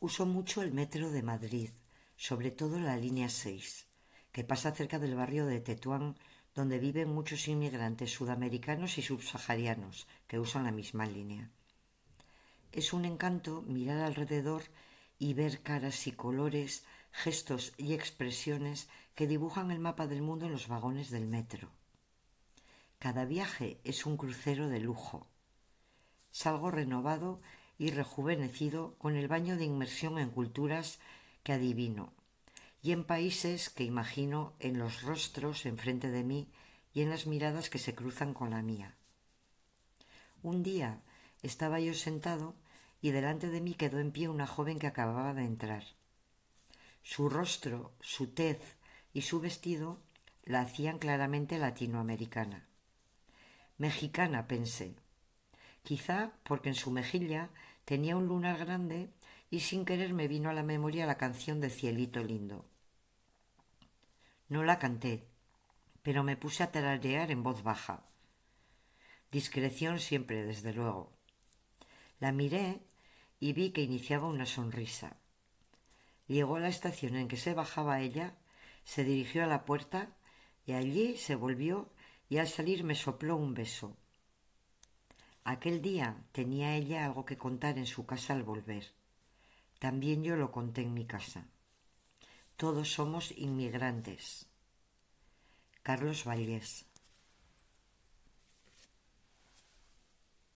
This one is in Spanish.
Uso mucho el metro de Madrid, sobre todo la línea 6, que pasa cerca del barrio de Tetuán, donde viven muchos inmigrantes sudamericanos y subsaharianos que usan la misma línea. Es un encanto mirar alrededor y ver caras y colores, gestos y expresiones que dibujan el mapa del mundo en los vagones del metro. Cada viaje es un crucero de lujo. Salgo renovado y rejuvenecido con el baño de inmersión en culturas que adivino y en países que imagino en los rostros enfrente de mí y en las miradas que se cruzan con la mía. Un día estaba yo sentado y delante de mí quedó en pie una joven que acababa de entrar. Su rostro, su tez y su vestido la hacían claramente latinoamericana. Mexicana, pensé, quizá porque en su mejilla Tenía un lunar grande y sin querer me vino a la memoria la canción de Cielito Lindo. No la canté, pero me puse a tararear en voz baja. Discreción siempre, desde luego. La miré y vi que iniciaba una sonrisa. Llegó a la estación en que se bajaba ella, se dirigió a la puerta y allí se volvió y al salir me sopló un beso. Aquel día tenía ella algo que contar en su casa al volver. También yo lo conté en mi casa. Todos somos inmigrantes. Carlos Vallés